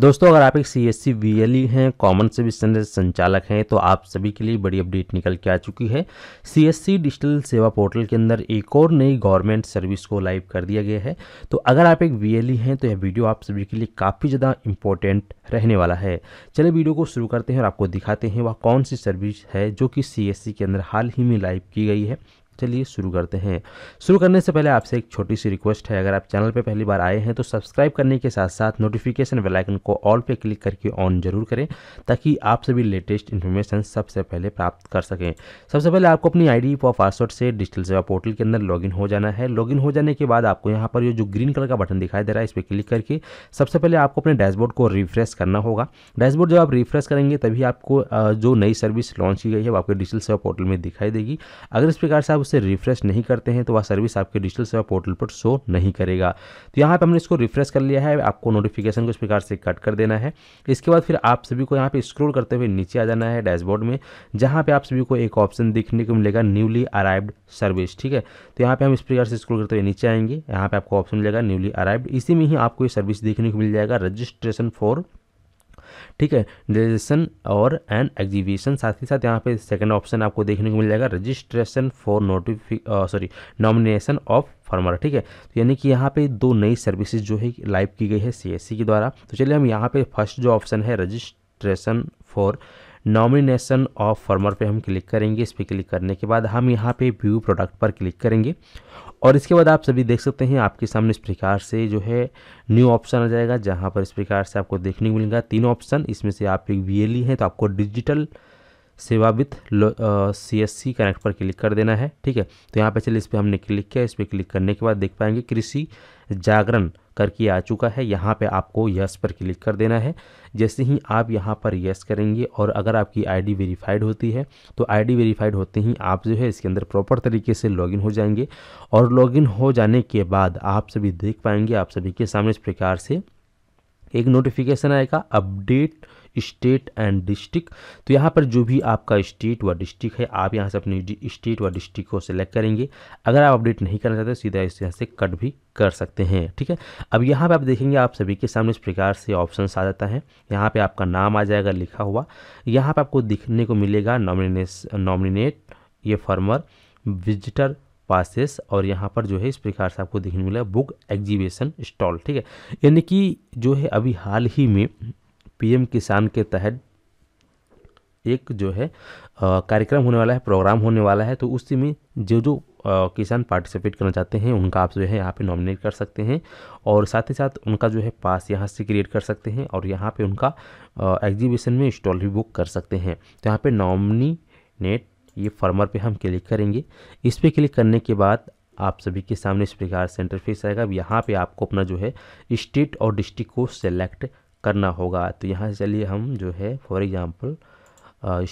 दोस्तों अगर आप एक C S C V L E हैं कॉमन सर्विस सेंटर संचालक हैं तो आप सभी के लिए बड़ी अपडेट निकल के आ चुकी है C S C digital Seva portal के अंदर एक और नई गवर्नमेंट सर्विस को लाइव कर दिया गया है तो अगर आप एक वी एल ई हैं तो यह वीडियो आप सभी के लिए काफ़ी ज़्यादा इंपॉर्टेंट रहने वाला है चले वीडियो को शुरू करते हैं और आपको दिखाते हैं वह कौन सी सर्विस है जो कि सी एस सी के अंदर हाल ही में लाइव की गई है चलिए शुरू करते हैं शुरू करने से पहले आपसे एक छोटी सी रिक्वेस्ट है अगर आप चैनल पर पहली बार आए हैं तो सब्सक्राइब करने के साथ साथ नोटिफिकेशन बेलाइकन को ऑल पर क्लिक करके ऑन जरूर करें ताकि आप सभी लेटेस्ट इन्फॉर्मेशन सबसे पहले प्राप्त कर सकें सबसे पहले आपको अपनी आई डी व पासवर्ड से डिजिटल सेवा पोर्टल के अंदर लॉगिन हो जाना है लॉगिन हो जाने के बाद आपको यहाँ पर ये जो ग्रीन कलर का बटन दिखाई दे रहा है इस पर क्लिक करके सबसे पहले आपको अपने डैशबोर्ड को रिफ्रेश करना होगा डैशबोर्ड जब आप रिफ्रेश करेंगे तभी आपको जो नई सर्विस लॉन्च की गई है वो आपके डिजिटल सेवा पोर्टल में दिखाई देगी अगर इस प्रकार से आप उसे रिफ्रेश नहीं करते हैं तो वह सर्विस आपके डिजिटल सेवा पोर्टल पर शो नहीं करेगा तो यहाँ पर हमने इसको रिफ्रेश कर लिया है आपको नोटिफिकेशन को इस प्रकार से कट कर देना है इसके बाद फिर आप सभी को यहाँ पर स्क्रोल करते हुए नीचे आ जाना है डैशबोर्ड में जहाँ पर आप सभी को एक ऑप्शन देखने को मिलेगा न्यूली अराइव्ड सर्विस ठीक है तो यहाँ पर हम इस प्रकार से स्क्रोल करते हुए नीचे आएंगे यहाँ पर आपको ऑप्शन मिलेगा न्यूली अराइव्ड इसी में ही आपको ये सर्विस देखने को मिल जाएगा रजिस्ट्रेशन फॉर ठीक है रजिस्ट्रेशन और एंड एग्जीबिशन साथ ही साथ यहाँ पे सेकंड ऑप्शन आपको देखने को मिल जाएगा registration for notific sorry nomination of farmer ठीक है तो यानी कि यहाँ पे दो नई सर्विसेज जो है लाइव की गई है सीएससी e के द्वारा तो चलिए हम यहाँ पे फर्स्ट जो ऑप्शन है registration for nomination of farmer पे हम क्लिक करेंगे इस पर क्लिक करने के बाद हम यहाँ पे व्यू प्रोडक्ट पर क्लिक करेंगे और इसके बाद आप सभी देख सकते हैं आपके सामने इस प्रकार से जो है न्यू ऑप्शन आ जाएगा जहाँ पर इस प्रकार से आपको देखने को मिलेगा तीन ऑप्शन इसमें से आप एक वी e है तो आपको digital Seva with C S C connect पर क्लिक कर देना है ठीक है तो यहाँ पे चलिए इस पर हमने क्लिक किया इस पर क्लिक करने के बाद देख पाएंगे कृषि जागरण करके आ चुका है यहाँ पे आपको यस पर क्लिक कर देना है जैसे ही आप यहाँ पर यस करेंगे और अगर आपकी आईडी वेरीफाइड होती है तो आईडी वेरीफाइड होते ही आप जो है इसके अंदर प्रॉपर तरीके से लॉगिन हो जाएंगे और लॉगिन हो जाने के बाद आप सभी देख पाएंगे आप सभी के सामने इस प्रकार से एक नोटिफिकेशन आएगा अपडेट स्टेट एंड डिस्ट्रिक्ट तो यहाँ पर जो भी आपका स्टेट व डिस्ट्रिक्ट है आप यहाँ से अपने स्टेट व डिस्ट्रिक्ट को सिलेक्ट करेंगे अगर आप अपडेट नहीं करना चाहते सीधा इस यहाँ से कट भी कर सकते हैं ठीक है अब यहाँ पर आप देखेंगे आप सभी के सामने इस प्रकार से ऑप्शन आ जाता है यहाँ पे आपका नाम आ जाएगा लिखा हुआ यहाँ पर आपको दिखने को मिलेगा नॉमिनेस नॉमिनेट ये फार्मर विजिटर पासेस और यहाँ पर जो है इस प्रकार से आपको देखने मिला बुक एग्जीबिशन स्टॉल ठीक है यानी कि जो है अभी हाल ही में पीएम किसान के तहत एक जो है कार्यक्रम होने वाला है प्रोग्राम होने वाला है तो उसी में जो जो किसान पार्टिसिपेट करना चाहते हैं उनका आप जो है यहाँ पे नॉमिनेट कर सकते हैं और साथ ही साथ उनका जो है पास यहाँ से क्रिएट कर सकते हैं और यहाँ पे उनका एग्जीबिशन में स्टॉल भी बुक कर सकते हैं तो यहाँ पे नॉमिनेट ये फार्मर पे हम क्लिक करेंगे इस पर क्लिक करने के बाद आप सभी के सामने इस प्रकार सेंटर फेस आएगा यहाँ पर आपको अपना जो है स्टेट और डिस्ट्रिक्ट को सेलेक्ट करना होगा तो यहाँ से चलिए हम जो है फॉर एग्ज़ाम्पल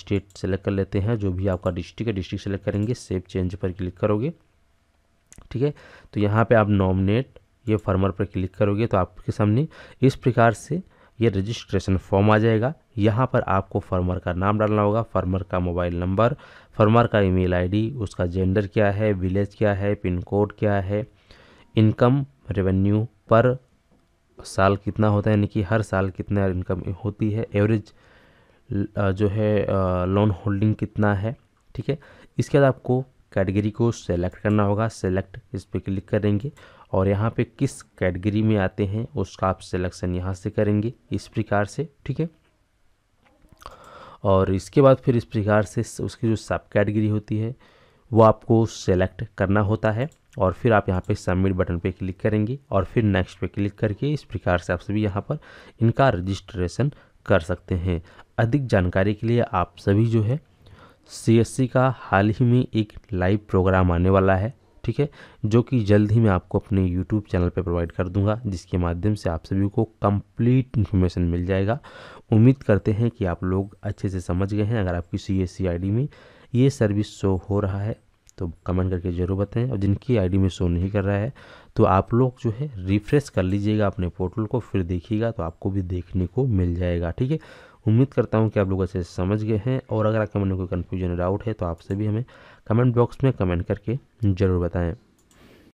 स्टेट सेलेक्ट कर लेते हैं जो भी आपका डिस्ट्रिक्ट है डिस्ट्रिक्ट सेलेक्ट करेंगे सेव चेंज पर क्लिक करोगे ठीक है तो यहाँ पे आप नॉमिनेट ये फार्मर पर क्लिक करोगे तो आपके सामने इस प्रकार से ये रजिस्ट्रेशन फॉर्म आ जाएगा यहाँ पर आपको फार्मर का नाम डालना होगा फार्मर का मोबाइल नंबर फार्मर का ईमेल आईडी उसका जेंडर क्या है विलेज क्या है पिन कोड क्या है इनकम रेवेन्यू पर साल कितना होता है यानी कि हर साल कितना इनकम होती है एवरेज जो है लोन होल्डिंग कितना है ठीक है इसके बाद आपको कैटेगरी को सेलेक्ट करना होगा सेलेक्ट इस पर क्लिक करेंगे और यहाँ पे किस कैटेगरी में आते हैं उसका आप सिलेक्शन यहाँ से करेंगे इस प्रकार से ठीक है और इसके बाद फिर इस प्रकार से उसकी जो सब कैटेगरी होती है वो आपको सेलेक्ट करना होता है और फिर आप यहाँ पे सबमिट बटन पे क्लिक करेंगे और फिर नेक्स्ट पे क्लिक करके इस प्रकार से आप सभी यहाँ पर इनका रजिस्ट्रेशन कर सकते हैं अधिक जानकारी के लिए आप सभी जो है सी का हाल ही में एक लाइव प्रोग्राम आने वाला है ठीक है जो कि जल्द ही मैं आपको अपने यूट्यूब चैनल पर प्रोवाइड कर दूंगा जिसके माध्यम से आप सभी को कंप्लीट इन्फॉर्मेशन मिल जाएगा उम्मीद करते हैं कि आप लोग अच्छे से समझ गए हैं अगर आपकी सी एस में ये सर्विस शो हो रहा है तो कमेंट करके ज़रूर बताएं और जिनकी आईडी में शो नहीं कर रहा है तो आप लोग जो है रिफ़्रेश कर लीजिएगा अपने पोर्टल को फिर देखिएगा तो आपको भी देखने को मिल जाएगा ठीक है उम्मीद करता हूँ कि आप लोग ऐसे समझ गए हैं और अगर आपके मन में कोई कन्फ्यूजन डाउट है तो आपसे भी हमें कमेंट बॉक्स में कमेंट करके ज़रूर बताएँ